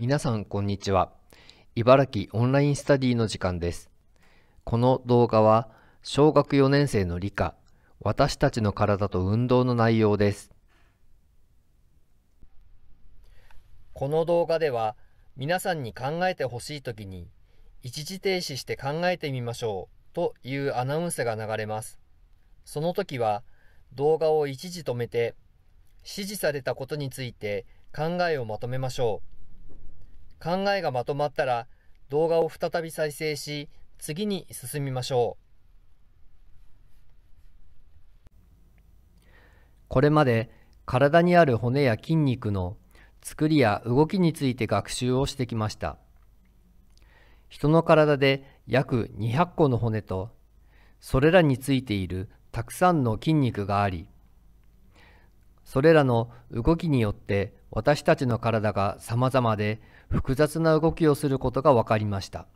皆さんこんにちは。茨城オンラインスタディの時間です。この動画は小学4年生の理科、私たちの体と運動の内容です。この動画では皆さんに考えてほしいときに一時停止して考えてみましょうというアナウンスが流れます。その時は動画を一時止めて指示されたことについて考えをまとめましょう。考えがまとまったら動画を再び再生し、次に進みましょう。これまで体にある骨や筋肉の作りや動きについて学習をしてきました。人の体で約200個の骨と、それらについているたくさんの筋肉があり、それらの動きによって私たちの体が様々で複雑な動きをすることが分かりました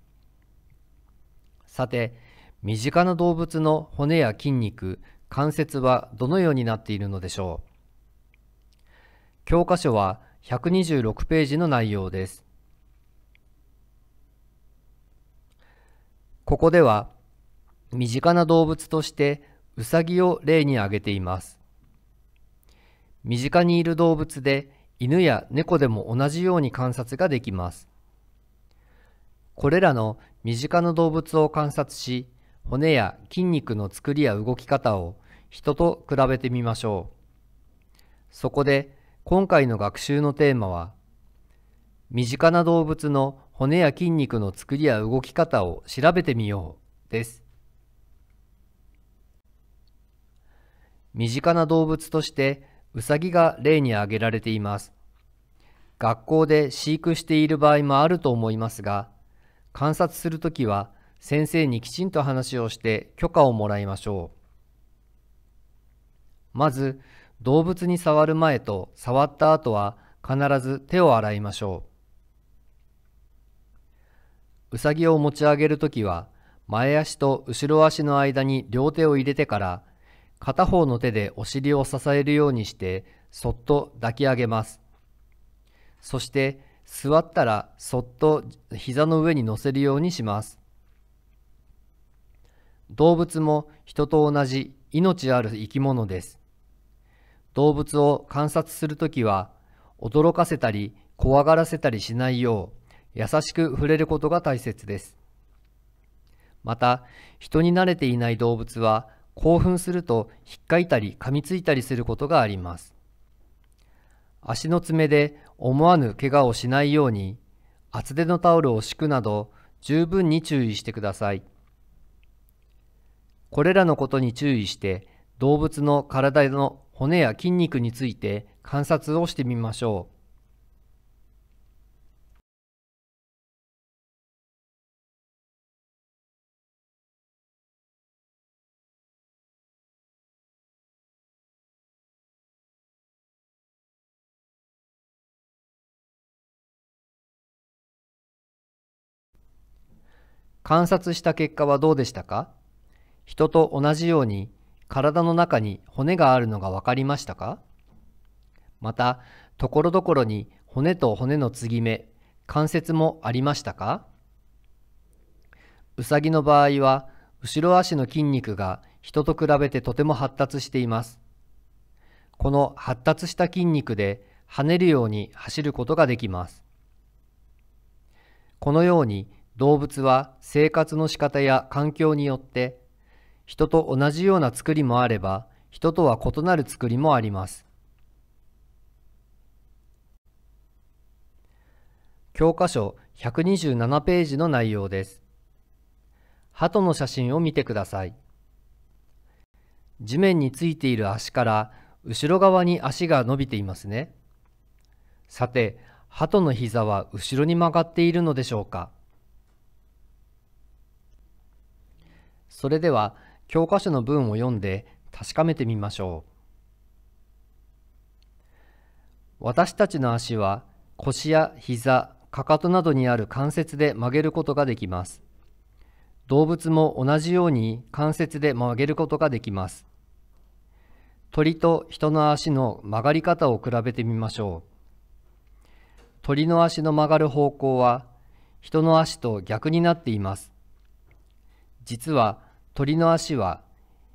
さて身近な動物の骨や筋肉関節はどのようになっているのでしょう教科書は126ページの内容ですここでは身近な動物としてウサギを例に挙げています身近にいる動物で犬や猫でも同じように観察ができます。これらの身近な動物を観察し、骨や筋肉の作りや動き方を人と比べてみましょう。そこで今回の学習のテーマは、身近な動物の骨や筋肉の作りや動き方を調べてみようです。身近な動物としてうが例に挙げられています。学校で飼育している場合もあると思いますが、観察するときは先生にきちんと話をして許可をもらいましょう。まず、動物に触る前と触った後は必ず手を洗いましょう。うさぎを持ち上げるときは、前足と後ろ足の間に両手を入れてから片方の手でお尻を支えるようにしてそっと抱き上げます。そして座ったらそっと膝の上に乗せるようにします。動物も人と同じ命ある生き物です。動物を観察するときは驚かせたり怖がらせたりしないよう優しく触れることが大切です。また人に慣れていない動物は興奮するとひっかいたり噛みついたりすることがあります。足の爪で思わぬ怪我をしないように厚手のタオルを敷くなど十分に注意してください。これらのことに注意して動物の体の骨や筋肉について観察をしてみましょう。観察した結果はどうでしたか人と同じように体の中に骨があるのが分かりましたかまた、ところどころに骨と骨の継ぎ目、関節もありましたかうさぎの場合は、後ろ足の筋肉が人と比べてとても発達しています。この発達した筋肉で跳ねるように走ることができます。このように動物は生活の仕方や環境によって人と同じような作りもあれば人とは異なる作りもあります教科書127ページの内容です鳩の写真を見てください地面についている足から後ろ側に足が伸びていますねさて鳩の膝は後ろに曲がっているのでしょうかそれでは教科書の文を読んで確かめてみましょう。私たちの足は腰や膝、かかとなどにある関節で曲げることができます。動物も同じように関節で曲げることができます。鳥と人の足の曲がり方を比べてみましょう。鳥の足の曲がる方向は人の足と逆になっています。実は鳥の足は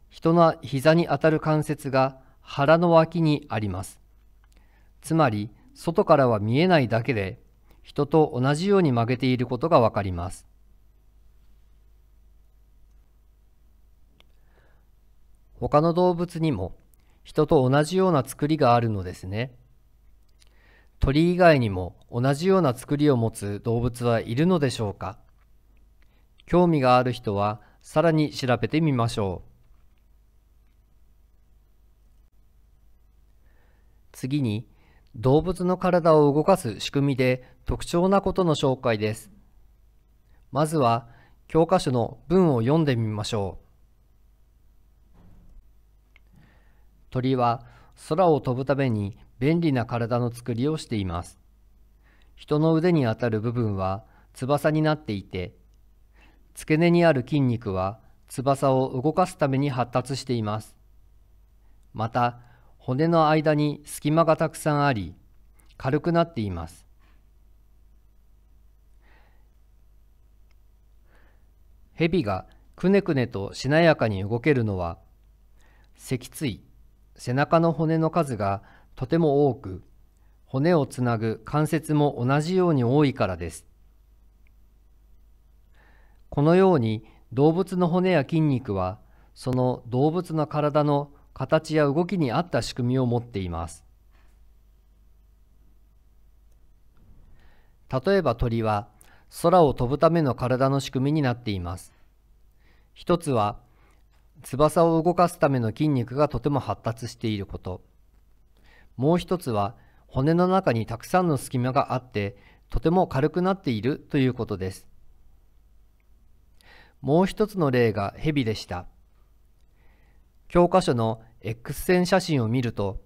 人の膝に当たる関節が腹の脇にあります。つまり外からは見えないだけで人と同じように曲げていることがわかります。他の動物にも人と同じような作りがあるのですね。鳥以外にも同じような作りを持つ動物はいるのでしょうか興味がある人はさらに調べてみましょう。次に、動物の体を動かす仕組みで特徴なことの紹介です。まずは、教科書の文を読んでみましょう。鳥は空を飛ぶために便利な体の作りをしています。人の腕にあたる部分は翼になっていて、付け根にある筋肉は翼を動かすために発達しています。また、骨の間に隙間がたくさんあり、軽くなっています。蛇がくねくねとしなやかに動けるのは、脊椎、背中の骨の数がとても多く、骨をつなぐ関節も同じように多いからです。このように動物の骨や筋肉はその動物の体の形や動きに合った仕組みを持っています。例えば鳥は空を飛ぶための体の仕組みになっています。一つは翼を動かすための筋肉がとても発達していること。もう一つは骨の中にたくさんの隙間があってとても軽くなっているということです。もう一つの例が蛇でした。教科書の X 線写真を見ると、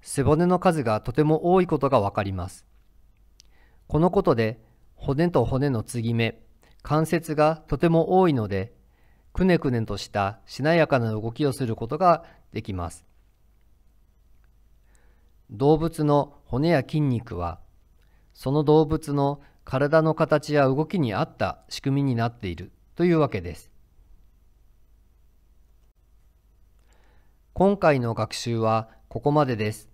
背骨の数がとても多いことがわかります。このことで、骨と骨の継ぎ目、関節がとても多いので、くねくねとしたしなやかな動きをすることができます。動物の骨や筋肉は、その動物の体の形や動きに合った仕組みになっているというわけです。今回の学習はここまでです。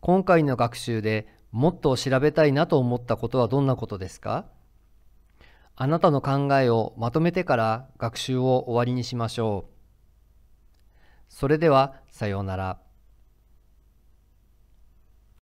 今回の学習でもっと調べたいなと思ったことはどんなことですかあなたの考えをまとめてから学習を終わりにしましょう。それではさようなら。